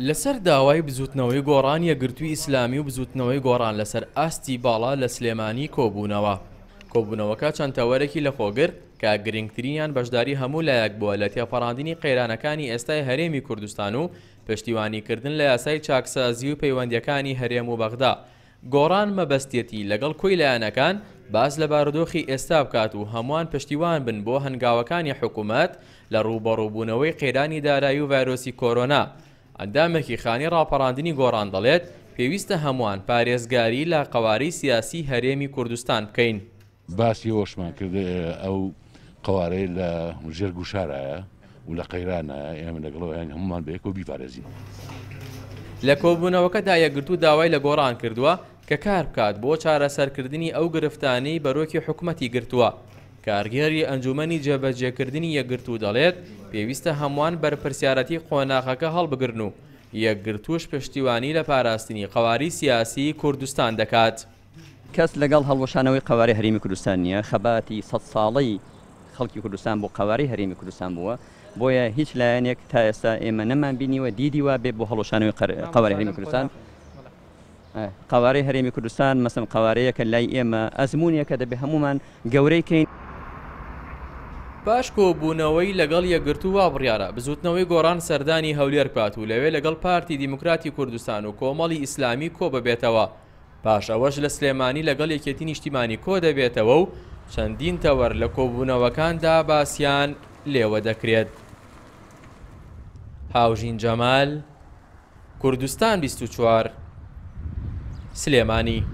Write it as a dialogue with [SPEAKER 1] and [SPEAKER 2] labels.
[SPEAKER 1] لەسەر داوای بزوتنەوەی گۆڕان یەگرتووی ئیسلامی و بزوتنەوەی گۆڕان لەسەر ئاستی باڵا لە سلێمانی کۆبوونەوە کۆبوونەوەکە چەندتەوەرەی لە خۆگر کە گرنگترینیان بەشداری هەموو لایەک بووە لە تێپەڕاندنی قەیرانەکانی ئێستای هەرێمی کوردستان و پشتیوانیکردن لە یاسای چاکسازی و پەیوەندیەکانی هەرێم و بەغدا گۆڕان مەبەستێتی لەگەڵ کۆی لایەنەکان باز لە بارودۆخی ئێستا بکات و هەمووان پشتیوان بن بۆ هەنگاوەکانی حکوومەت لە ڕووبەڕووبوونەوەی قێرانی دارایی و ڤایرۆسی کۆرۆنا ئەندامێکی خانی ڕاپەڕاندنی گۆڕان دەڵێت پێویستە هەمووان پارێزگاری لە قواری سیاسی هەرێمی کوردستان
[SPEAKER 2] بکەین باسی هۆشمان کرد ئەو قوارەی لە ژێر گوشارایە و لە قەیرانە ئێمە لەگەڵەوەیان هەمومان بەیەک و بیپارێزین
[SPEAKER 1] لە کۆبوونەوەکەدا یەگرتو داوای لە گۆڕان کردووە کە کار بکات بۆ چارەسەرکردنی ئەو گرفتانی بەرۆکی حکوومەتی گرتووە کارگێری ئەنجومی جێبەجێکردنی یەگرتو دەڵێت پێویستە هەمووان بەرپرسیارەتی قۆناغەکە هەڵبگرن و یەکگرتوش پشتیوانی لە پاراستنی قواری سیاسی کوردستان دەکات.
[SPEAKER 3] کەس لەگەڵ هەڵوەشانەوەی قواری هەرمی کوردستان نیە خەباتی سە ساڵی خەڵکی کوردستان بۆ قواری هەرمی کوردستان بووە بۆیە هیچ لایەنێک تا ئێستا ئێمە نەمان بینیوە دیدی وا بێ بۆ هەڵوشانەوەی قواری هەرمی کوردستان. قوارەی هەرێمی کوردستان مەسم قوارەیەکە لای ئێمە ئەزمونیەکە دەبێ هەمومان گەورەی کەین
[SPEAKER 1] پاش کۆبوونەوەی لەگەڵ یەگرتو وا بڕیاە بزوتنەوەی گۆڕان سەردانی هەولێر کات و لەوێ لەگەڵ پارتی دیموکراتی کوردستان و کۆمەڵی ئیسلامی کۆ ببێتەوە پاش ئەوەش لە سلێمانی لەگەڵ یەکێتی نیشتیمانی کۆ دەبێتەوە و چەندین تەوەەر لە کۆبوونەوەکاندا باسییان لێوە دەکرێت هاوژین جەمال کوردستان 24 سلێمانی